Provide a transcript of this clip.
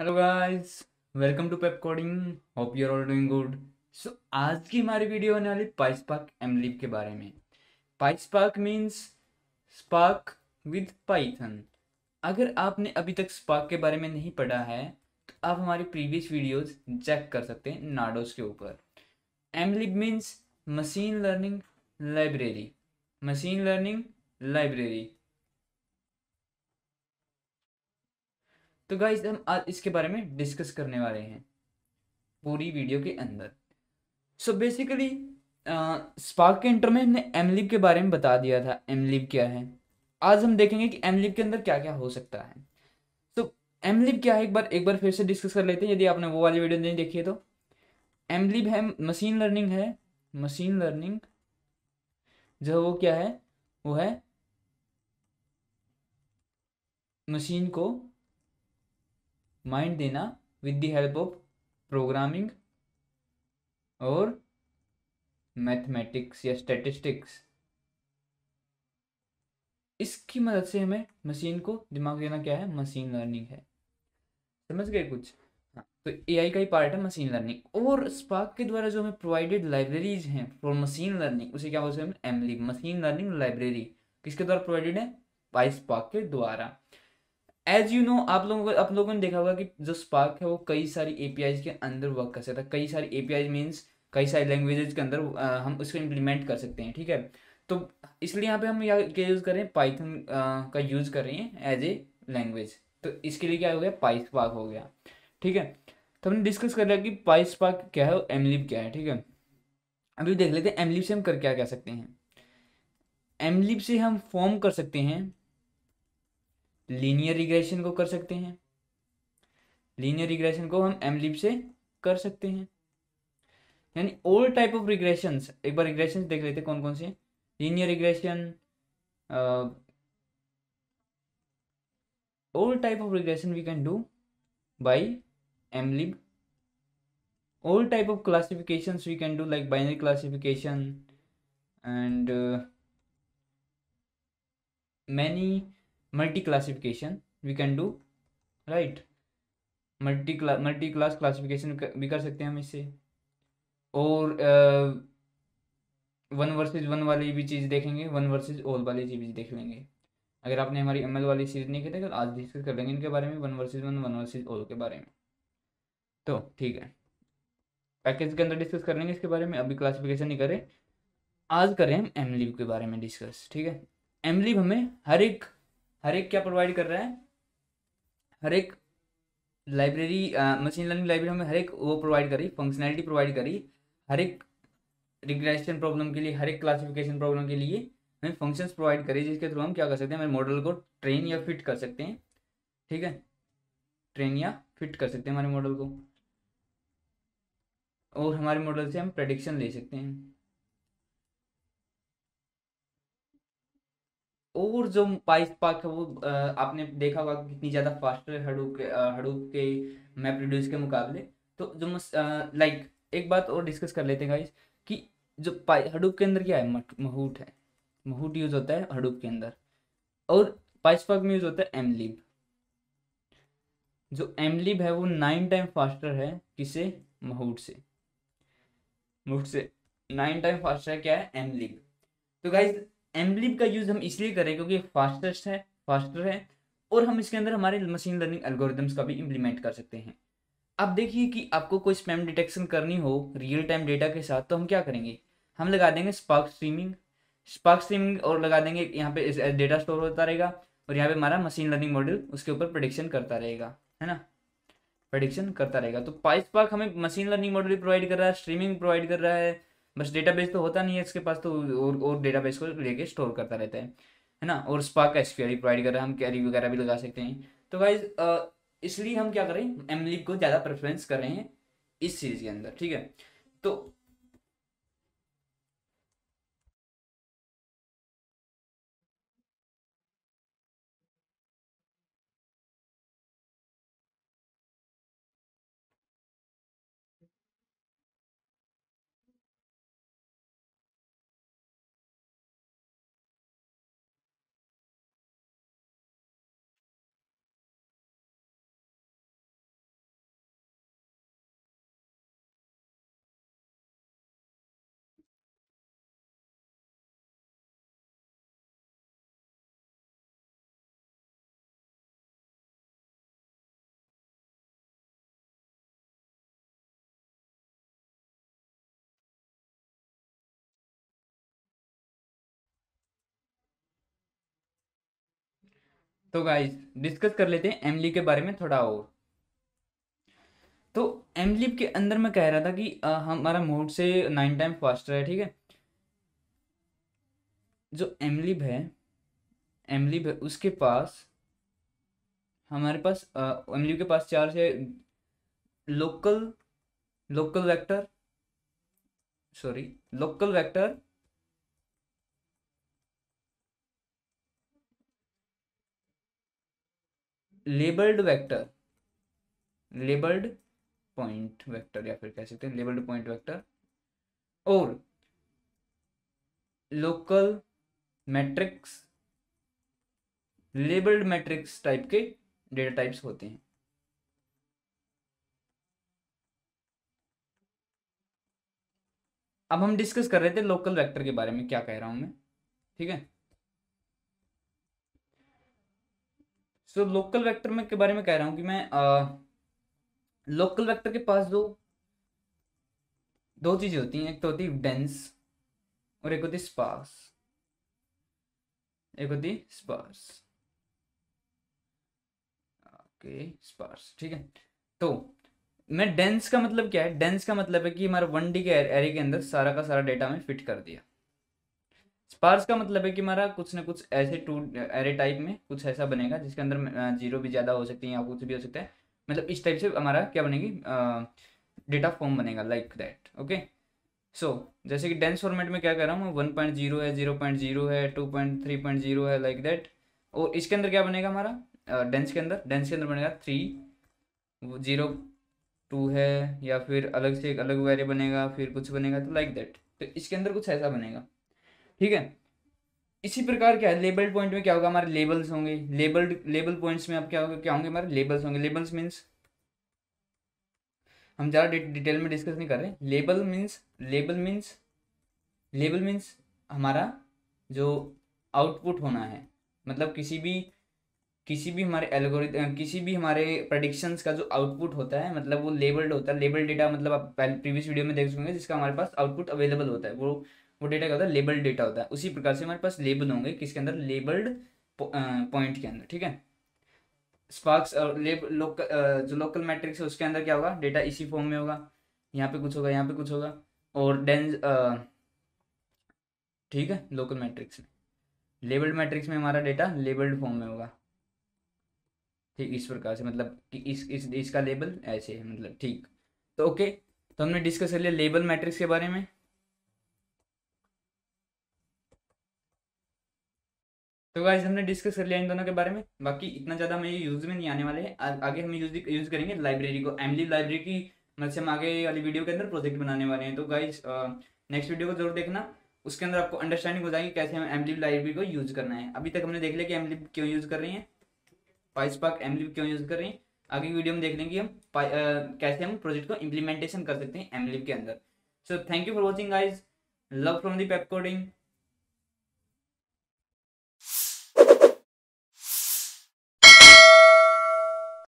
hello guys welcome to Pepcoding hope you are all doing good so आज की हमारी video होने वाली पाइस्पार्क एमलिप के बारे में PySpark means Spark with Python अगर आपने अभी तक स्पार्क के बारे में नहीं पढ़ा है तो आप हमारी प्रीवियस वीडियोस चेक कर सकते हैं नाडोस के ऊपर MLlib means machine learning library machine learning library तो गाइज हम आज इसके बारे में डिस्कस करने वाले हैं पूरी वीडियो के अंदर सो बेसिकली स्पार्क के इंटर में हमने एमलिब के बारे में बता दिया था एमलिव क्या है आज हम देखेंगे कि एमलिब के अंदर क्या क्या हो सकता है तो एमलिब क्या है एक बार एक बार फिर से डिस्कस कर लेते हैं यदि आपने वो वाली वीडियो नहीं देखी है तो एमलिब है मशीन लर्निंग है मशीन लर्निंग जो वो क्या है वो है मशीन को माइंड देना with the help of programming और मैथमेटिक्स या स्टैटिस्टिक्स इसकी मदद से हमें मशीन को दिमाग देना क्या है मशीन लर्निंग है समझ गए कुछ हाँ तो एआई का ही पार्ट है मशीन लर्निंग और स्पार्क के द्वारा जो हमें प्रोवाइडेड लाइब्रेरीज हैं फॉर मशीन लर्निंग उसे क्या बोलते हैं एमली मशीन लर्निंग लाइब्रेरी किसके द्वारा प्रोवाइडेड है बाई स्पार्क के द्वारा एज यू नो आप लोगों को आप लोगों ने देखा होगा कि जो स्पार्क है वो कई सारी ए के अंदर वर्क कर सकता है कई सारी ए पी मीन्स कई सारी लैंग्वेज के अंदर हम उसको इम्प्लीमेंट कर सकते हैं ठीक है तो इसलिए यहाँ पे हम क्या यूज़ कर रहे हैं पाइथन का यूज़ कर रहे हैं एज ए लैंग्वेज तो इसके लिए क्या हो गया पाइस पाक हो गया ठीक है तो हमने डिस्कस कर लिया कि पाइस पाक क्या है एमलिप क्या है ठीक है अभी देख लेते हैं एमलिप से हम कर क्या कह सकते हैं एमलिप से हम फॉर्म कर सकते हैं लीनियर रिग्रेशन को कर सकते हैं लीनियर रिग्रेशन को हम एम लिप से कर सकते हैं यानी ऑल टाइप ऑफ रिग्रेशन एक बार रिग्रेशन देख लेते कौन कौन से linear regression all type of regression we can do by MLlib old type of classification we can do like binary classification and many multi-classification we can do right multi क्ला multi class classification भी कर सकते हैं हम इससे और one versus one वाली भी चीज़ देखेंगे वन वर्सेज ऑल वाली चीज़ भी देख लेंगे अगर आपने हमारी एम वाली सीरीज नहीं खरीदा तो आज डिस्कस कर लेंगे इनके बारे में one versus one one versus all के बारे में तो ठीक है पैकेज के अंदर डिस्कस कर लेंगे इसके बारे में अभी क्लासिफिकेशन नहीं करें आज करें हम एम के बारे में डिस्कस ठीक है एम हमें हर एक हर एक क्या प्रोवाइड कर रहा है हर एक लाइब्रेरी मशीन लर्निंग लाइब्रेरी हमें हर एक वो प्रोवाइड करी फंक्शनैलिटी प्रोवाइड करी हर एक रिग्रेशन प्रॉब्लम के लिए हर एक क्लासिफिकेशन प्रॉब्लम के लिए हमें फंक्शंस प्रोवाइड करी जिसके थ्रू हम क्या कर सकते हैं हमारे मॉडल को ट्रेन या फिट कर सकते हैं ठीक है ट्रेन या फिट कर सकते हैं हमारे मॉडल को और हमारे मॉडल से हम प्रडिक्शन ले सकते हैं और जो पाइस पाइस्पाक है वो आपने देखा होगा कितनी ज़्यादा फास्टर है हडूप के हडूप के मैप रिड्यूस के मुकाबले तो जो लाइक एक बात और डिस्कस कर लेते हैं गाइस कि जो पाई हडूप के अंदर क्या है महूट है महूट यूज़ होता है हडूप के अंदर और पाइस पाइस्पाक में यूज़ होता है एमलिब जो एमलिब है वो नाइन टाइम फास्टर है किसे महूट से महूट से नाइन टाइम फास्टर क्या है एमलिब तो गाइज एम्बलिप का यूज़ हम इसलिए करें क्योंकि फास्टेस्ट है फास्टर है और हम इसके अंदर हमारे मशीन लर्निंग एल्गोरिदम्स का भी इम्प्लीमेंट कर सकते हैं अब देखिए कि आपको कोई स्पैम डिटेक्शन करनी हो रियल टाइम डेटा के साथ तो हम क्या करेंगे हम लगा देंगे स्पार्क स्ट्रीमिंग स्पार्क स्ट्रीमिंग और लगा देंगे यहाँ पे डेटा स्टोर होता रहेगा और यहाँ पे हमारा मशीन लर्निंग मॉडल उसके ऊपर प्रडिक्शन करता रहेगा है ना प्रडिक्शन करता रहेगा तो पाइस्पार्क हमें मशीन लर्निंग मॉडल प्रोवाइड कर रहा है स्ट्रीमिंग प्रोवाइड कर रहा है बस डेटाबेस तो होता नहीं है इसके पास तो और और डेटाबेस को लेके स्टोर करता रहता है है ना और स्पार्क एस पी प्रोवाइड कर रहा है हम कैरी वगैरह भी लगा सकते हैं तो गाइज इसलिए हम क्या करें लीग को ज़्यादा प्रेफरेंस कर रहे हैं इस सीरीज़ के अंदर ठीक है तो तो गाइस डिस्कस कर लेते हैं एमली के बारे में थोड़ा और तो एमलिप के अंदर मैं कह रहा था कि हमारा मोड से नाइन टाइम फास्टर है ठीक है जो एमलिप है एमलिप है उसके पास हमारे पास एमलीप के पास चार से local local vector sorry local vector labeled vector labeled point vector या फिर कह सकते हैं लेबल्ड पॉइंट वेक्टर और local matrix labeled matrix type के डेटा टाइप्स होते हैं अब हम डिस्कस कर रहे थे लोकल वेक्टर के बारे में क्या कह रहा हूं मैं ठीक है सो लोकल वेक्टर में के बारे में कह रहा हूं कि मैं आ, लोकल वेक्टर के पास दो दो चीज़ें होती हैं एक तो होती डेंस और एक होती स्पार्स एक होती स्पार्स ओके स्पार्स ठीक है तो मैं डेंस का मतलब क्या है डेंस का मतलब है कि हमारा वन डी के एरिया के अंदर सारा का सारा डेटा हमें फिट कर दिया स्पार्स का मतलब है कि हमारा कुछ ना कुछ ऐसे टू एरे टाइप में कुछ ऐसा बनेगा जिसके अंदर जीरो भी ज़्यादा हो सकती है या कुछ भी हो सकता है मतलब इस टाइप से हमारा क्या बनेगी डेटा फॉर्म बनेगा लाइक दैट ओके सो जैसे कि डेंस फॉर्मेट में क्या कर रहा हूँ वन पॉइंट जीरो है जीरो पॉइंट जीरो है two point three point zero है लाइक दैट और इसके अंदर क्या बनेगा हमारा डेंस के अंदर डेंस के अंदर बनेगा थ्री जीरो टू है या फिर अलग से एक अलग वेरिए बनेगा फिर कुछ बनेगा तो लाइक दैट तो इसके अंदर कुछ ऐसा बनेगा ठीक है इसी प्रकार क्या है लेबल्ड पॉइंट में क्या होगा हमारे लेबल्स होंगे लेबल्ड लेबल पॉइंट्स में आप क्या होगा क्या होंगे हमारे लेबल्स होंगे लेबल्स मीन्स हम ज़्यादा डिटेल में डिस्कस नहीं कर रहे label means label means label means हमारा जो आउटपुट होना है मतलब किसी भी किसी भी हमारे एल्गोरिथ किसी भी हमारे प्रडिक्शंस का जो आउटपुट होता है मतलब वो लेबल्ड होता है लेबल डेटा मतलब आप पहले प्रीवियस वीडियो में देख सकेंगे जिसका हमारे पास आउटपुट अवेलेबल होता है वो वो डेटा क्या होता है लेबल्ड डेटा होता है उसी प्रकार से हमारे पास लेबल होंगे किसके अंदर लेबल्ड पॉइंट के अंदर ठीक है स्पार्क्स और लेब जो लोकल मैट्रिक्स है उसके अंदर क्या होगा डेटा इसी फॉर्म में होगा यहाँ पे कुछ होगा यहाँ पे कुछ होगा और डेंज ठीक है लोकल मैट्रिक्स में लेबल्ड मैट्रिक्स में हमारा डेटा लेबल्ड फॉर्म में होगा ठीक इस प्रकार से मतलब कि इस इस इसका लेबल ऐसे है मतलब ठीक तो ओके तो हमने डिस्कस कर लिया लेबल मैट्रिक्स के बारे में तो गाइज हमने डिस्कस कर लिया इन दोनों के बारे में बाकी इतना ज़्यादा हमें यूज़ में नहीं आने वाले हैं आगे हम यूज यूज़ करेंगे लाइब्रेरी को एमली लाइब्रेरी की मतलब हम आगे वाली वीडियो के अंदर प्रोजेक्ट बनाने वाले हैं तो गाइज नेक्स्ट वीडियो को जरूर देखना उसके अंदर आपको अंडरस्टैंडिंग हो जाएगी कैसे हम एमली लाइब्रेरी को यूज़ करना है अभी तक हमने देख लिया कि एमली क्यों यूज़ कर रही है पाइस पाक एमली क्यों यूज़ कर रही है आगे की वीडियो में देख लेंगे हम कैसे हम प्रोजेक्ट को इम्प्लीमेंटेशन कर सकते हैं एमली के अंदर so thank you for watching guys love from the Pepcoding